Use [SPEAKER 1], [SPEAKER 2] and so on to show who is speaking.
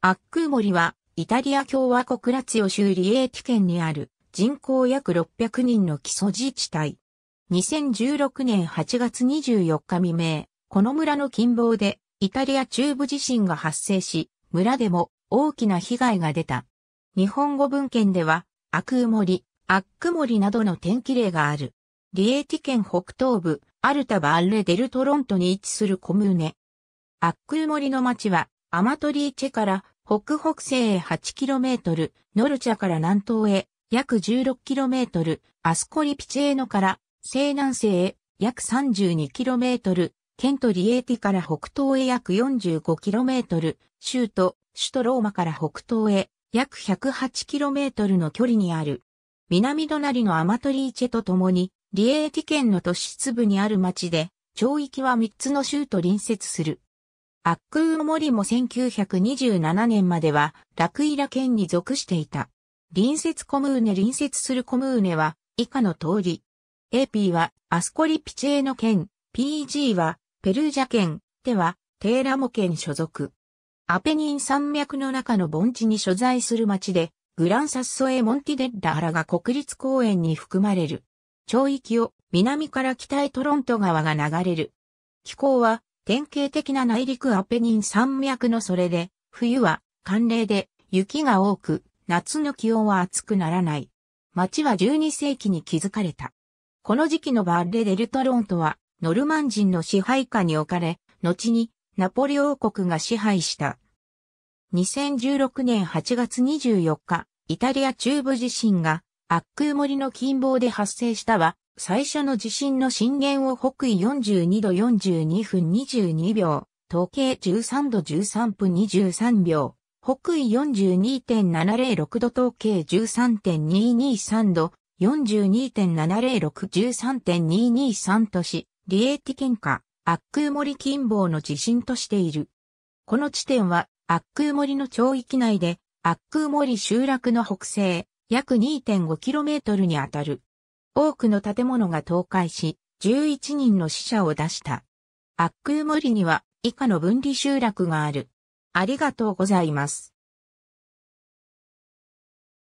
[SPEAKER 1] アックー森は、イタリア共和国ラツィオ州リエーティ県にある人口約600人の基礎自治体。2016年8月24日未明、この村の近傍でイタリア中部地震が発生し、村でも大きな被害が出た。日本語文献では、アクー森、アック森などの天気例がある。リエーティ県北東部、アルタバーレデルトロントに位置するコムーネ。アックー森の町は、アマトリーチェから北北西へ 8km、ノルチャから南東へ約 16km、アスコリピチェーノから西南西へ約 32km、ケントリエーティから北東へ約 45km、州都、首都ローマから北東へ約 108km の距離にある。南隣のアマトリーチェと共に、リエーティ県の都市部にある町で、町域は3つの州と隣接する。アックモ森も1927年まではラクイラ県に属していた。隣接コムーネ隣接するコムーネは以下の通り。AP はアスコリピチェーノ県、PG はペルージャ県、ではテーラモ県所属。アペニン山脈の中の盆地に所在する町で、グランサッソエ・モンティデッラ・アラが国立公園に含まれる。町域を南から北へトロント川が流れる。気候は典型的な内陸アペニン山脈のそれで、冬は寒冷で雪が多く、夏の気温は暑くならない。町は12世紀に築かれた。この時期のバッレ・デルトロントは、ノルマン人の支配下に置かれ、後にナポリ王国が支配した。2016年8月24日、イタリア中部地震が、アックー森の近傍で発生したは、最初の地震の震源を北緯42度42分22秒、東経13度13分23秒、北緯42.706度東経13.223度、42.70613.223都市、リエーティ県下、アックー森近傍の地震としている。この地点は、アックー森の町域内で、アックー森集落の北西、約 2.5km にあたる。多くの建物が倒壊し、11人の死者を出した。アックー森には以下の分離集落がある。ありがとうございます。